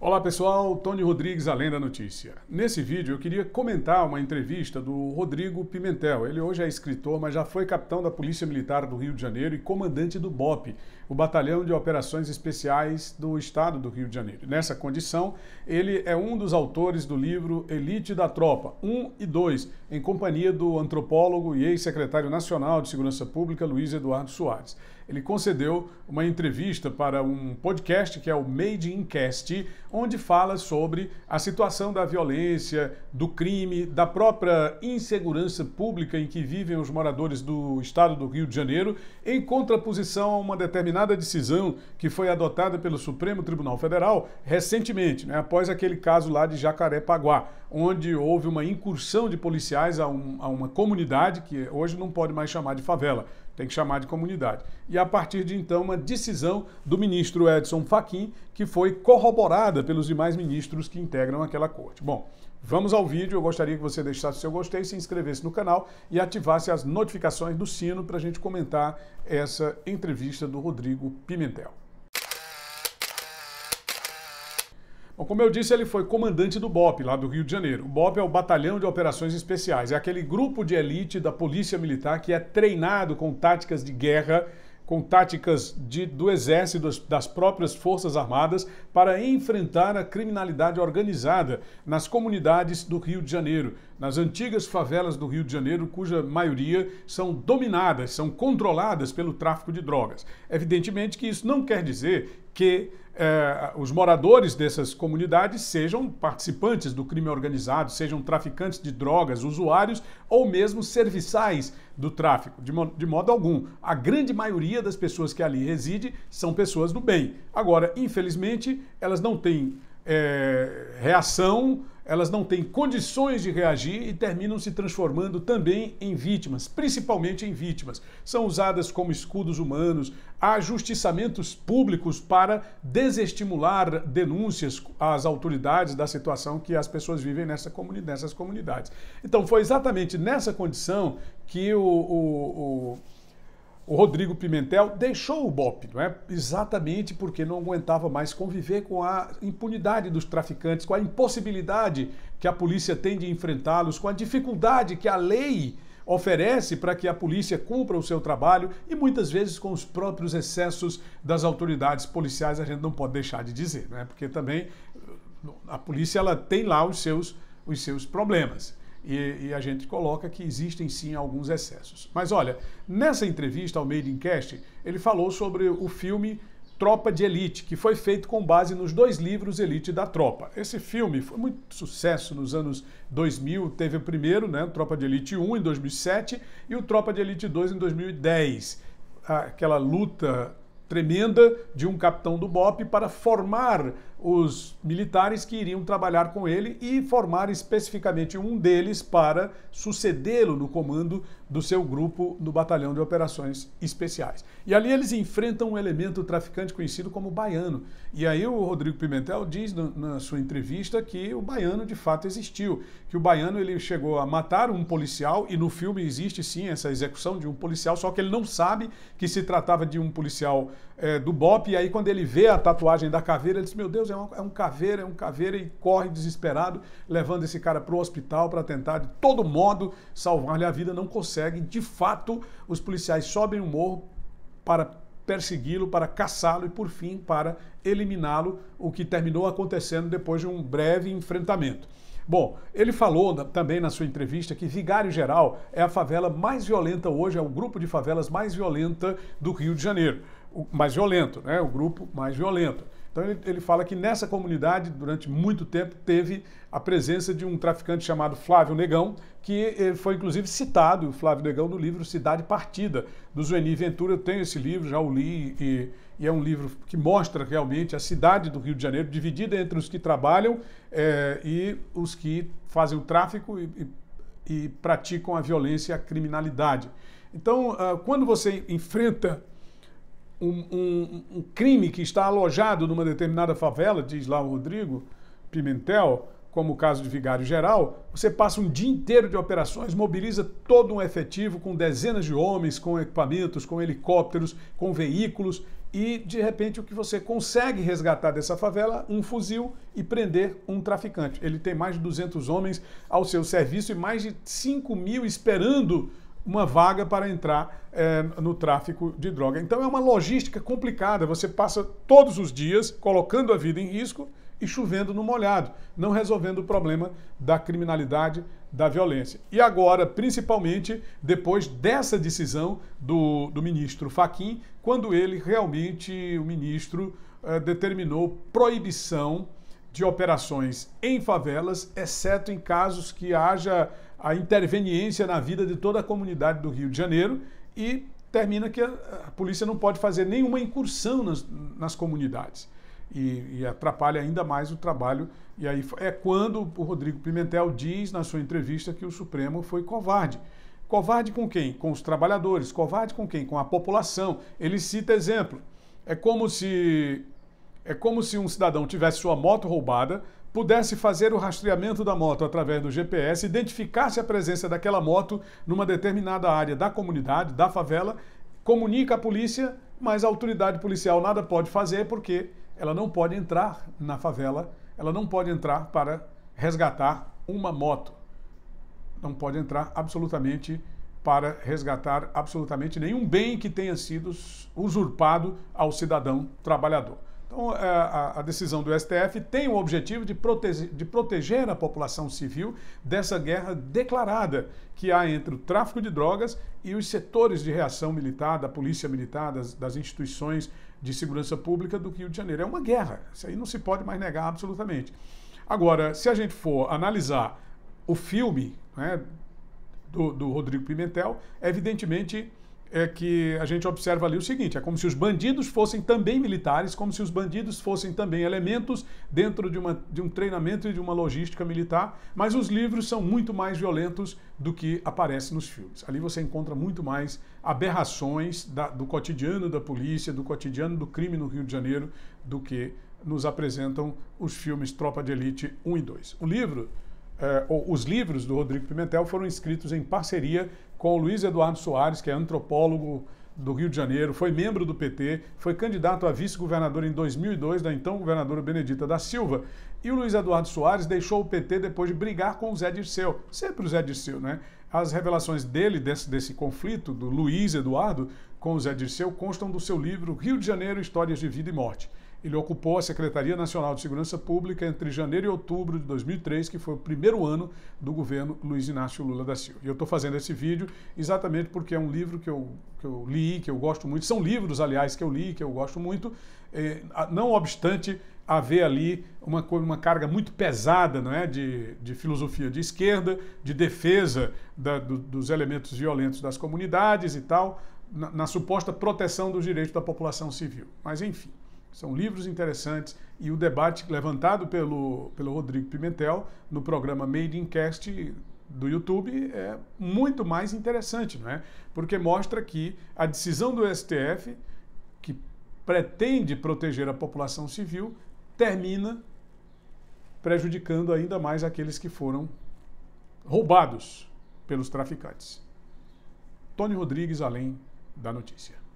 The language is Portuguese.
Olá pessoal, Tony Rodrigues, Além da Notícia. Nesse vídeo eu queria comentar uma entrevista do Rodrigo Pimentel. Ele hoje é escritor, mas já foi capitão da Polícia Militar do Rio de Janeiro e comandante do BOP, o Batalhão de Operações Especiais do Estado do Rio de Janeiro. Nessa condição, ele é um dos autores do livro Elite da Tropa 1 e 2, em companhia do antropólogo e ex-secretário nacional de Segurança Pública, Luiz Eduardo Soares. Ele concedeu uma entrevista para um podcast que é o Made in Cast, onde fala sobre a situação da violência, do crime, da própria insegurança pública em que vivem os moradores do estado do Rio de Janeiro, em contraposição a uma determinada determinada decisão que foi adotada pelo Supremo Tribunal Federal recentemente, né, após aquele caso lá de Jacarepaguá, onde houve uma incursão de policiais a, um, a uma comunidade que hoje não pode mais chamar de favela, tem que chamar de comunidade. E a partir de então, uma decisão do ministro Edson Fachin, que foi corroborada pelos demais ministros que integram aquela corte. Bom, Vamos ao vídeo. Eu gostaria que você deixasse seu gostei, se inscrevesse no canal e ativasse as notificações do sino para a gente comentar essa entrevista do Rodrigo Pimentel. Bom, como eu disse, ele foi comandante do BOP, lá do Rio de Janeiro. O BOP é o Batalhão de Operações Especiais, é aquele grupo de elite da Polícia Militar que é treinado com táticas de guerra com táticas de, do Exército, das próprias Forças Armadas, para enfrentar a criminalidade organizada nas comunidades do Rio de Janeiro nas antigas favelas do Rio de Janeiro, cuja maioria são dominadas, são controladas pelo tráfico de drogas. Evidentemente que isso não quer dizer que eh, os moradores dessas comunidades sejam participantes do crime organizado, sejam traficantes de drogas, usuários ou mesmo serviçais do tráfico, de, de modo algum. A grande maioria das pessoas que ali reside são pessoas do bem. Agora, infelizmente, elas não têm eh, reação elas não têm condições de reagir e terminam se transformando também em vítimas, principalmente em vítimas. São usadas como escudos humanos, há ajustiçamentos públicos para desestimular denúncias às autoridades da situação que as pessoas vivem nessa comuni nessas comunidades. Então, foi exatamente nessa condição que o, o, o o Rodrigo Pimentel deixou o BOP, não é? Exatamente porque não aguentava mais conviver com a impunidade dos traficantes, com a impossibilidade que a polícia tem de enfrentá-los, com a dificuldade que a lei oferece para que a polícia cumpra o seu trabalho e muitas vezes com os próprios excessos das autoridades policiais, a gente não pode deixar de dizer, é? Porque também eh, a polícia ela tem lá os seus os seus problemas. E, e, a gente coloca que existem sim alguns excessos. Mas olha, nessa entrevista ao Made in Cast, ele falou sobre o filme Tropa de Elite, que foi feito com base nos dois livros Elite da Tropa. Esse filme foi muito sucesso nos anos 2000, teve o primeiro, né, Tropa de Elite 1 em 2007 e o Tropa de Elite 2 em 2010. Aquela luta tremenda de um capitão do BOP para formar os militares que iriam trabalhar com ele e formar especificamente um deles para sucedê-lo no comando do seu grupo no Batalhão de Operações Especiais. E ali eles enfrentam um elemento traficante conhecido como baiano. E aí o Rodrigo Pimentel diz no, na sua entrevista que o baiano de fato existiu, que o baiano ele chegou a matar um policial e no filme existe sim essa execução de um policial, só que ele não sabe que se tratava de um policial é, do BOP e aí quando ele vê a tatuagem da caveira ele diz, meu Deus, Deus, é, uma, é um caveira, é um caveira e corre desesperado, levando esse cara para o hospital para tentar de todo modo salvar-lhe a vida. Não consegue. De fato, os policiais sobem o morro para persegui-lo, para caçá-lo e, por fim, para eliminá-lo, o que terminou acontecendo depois de um breve enfrentamento. Bom, ele falou também na sua entrevista que Vigário Geral é a favela mais violenta hoje, é o grupo de favelas mais violenta do Rio de Janeiro. O mais violento, né? O grupo mais violento. Então ele, ele fala que nessa comunidade, durante muito tempo, teve a presença de um traficante chamado Flávio Negão, que eh, foi inclusive citado, o Flávio Negão, no livro Cidade Partida, do Zueni Ventura. Eu tenho esse livro, já o li, e, e é um livro que mostra realmente a cidade do Rio de Janeiro dividida entre os que trabalham é, e os que fazem o tráfico e, e, e praticam a violência e a criminalidade. Então, ah, quando você enfrenta um, um, um crime que está alojado numa determinada favela, diz lá o Rodrigo Pimentel, como o caso de Vigário Geral, você passa um dia inteiro de operações, mobiliza todo um efetivo com dezenas de homens, com equipamentos, com helicópteros, com veículos e de repente o que você consegue resgatar dessa favela, um fuzil e prender um traficante. Ele tem mais de 200 homens ao seu serviço e mais de 5 mil esperando uma vaga para entrar é, no tráfico de droga. Então é uma logística complicada. Você passa todos os dias colocando a vida em risco e chovendo no molhado, não resolvendo o problema da criminalidade, da violência. E agora, principalmente depois dessa decisão do, do ministro Faquim, quando ele realmente, o ministro, eh, determinou proibição de operações em favelas, exceto em casos que haja a interveniência na vida de toda a comunidade do Rio de Janeiro e termina que a, a polícia não pode fazer nenhuma incursão nas, nas comunidades. E, e, atrapalha ainda mais o trabalho. E aí é quando o Rodrigo Pimentel diz na sua entrevista que o Supremo foi covarde. Covarde com quem? Com os trabalhadores. Covarde com quem? Com a população. Ele cita exemplo. É como se é como se um cidadão tivesse sua moto roubada, pudesse fazer o rastreamento da moto através do GPS, identificasse a presença daquela moto numa determinada área da comunidade, da favela, comunica a polícia, mas a autoridade policial nada pode fazer porque ela não pode entrar na favela, ela não pode entrar para resgatar uma moto. Não pode entrar absolutamente para resgatar absolutamente nenhum bem que tenha sido usurpado ao cidadão trabalhador. Então, é, a, a, decisão do STF tem o objetivo de, de proteger a população civil dessa guerra declarada que há entre o tráfico de drogas e os setores de reação militar, da polícia militar, das, das instituições de segurança pública do Rio de Janeiro. É uma guerra, isso aí não se pode mais negar absolutamente. Agora, se a gente for analisar o filme né, do, do Rodrigo Pimentel, é evidentemente é que a gente observa ali o seguinte: é como se os bandidos fossem também militares, como se os bandidos fossem também elementos dentro de, uma, de um treinamento e de uma logística militar, mas os livros são muito mais violentos do que aparece nos filmes. Ali você encontra muito mais aberrações da, do cotidiano da polícia, do cotidiano do crime no Rio de Janeiro, do que nos apresentam os filmes Tropa de Elite 1 e 2. O livro. Eh, os livros do Rodrigo Pimentel foram escritos em parceria com o Luiz Eduardo Soares, que é antropólogo do Rio de Janeiro, foi membro do PT, foi candidato a vice-governador em 2002 da então governadora Benedita da Silva. E o Luiz Eduardo Soares deixou o PT depois de brigar com o Zé Dirceu, sempre o Zé Dirceu, né? As revelações dele, desse, desse conflito, do Luiz Eduardo com o Zé Dirceu, constam do seu livro Rio de Janeiro, Histórias de Vida e Morte. Ele ocupou a Secretaria Nacional de Segurança Pública entre janeiro e outubro de 2003, que foi o primeiro ano do governo Luiz Inácio Lula da Silva. E eu estou fazendo esse vídeo exatamente porque é um livro que eu, que eu li, que eu gosto muito. São livros, aliás, que eu li, que eu gosto muito. É, não obstante haver ali uma, uma carga muito pesada não é? de, de filosofia de esquerda, de defesa da, do, dos elementos violentos das comunidades e tal, na, na suposta proteção dos direitos da população civil. Mas, enfim. São livros interessantes e o debate levantado pelo, pelo Rodrigo Pimentel no programa Made in Cast do YouTube é muito mais interessante, não é? Porque mostra que a decisão do STF, que pretende proteger a população civil, termina prejudicando ainda mais aqueles que foram roubados pelos traficantes. Tony Rodrigues, além da notícia.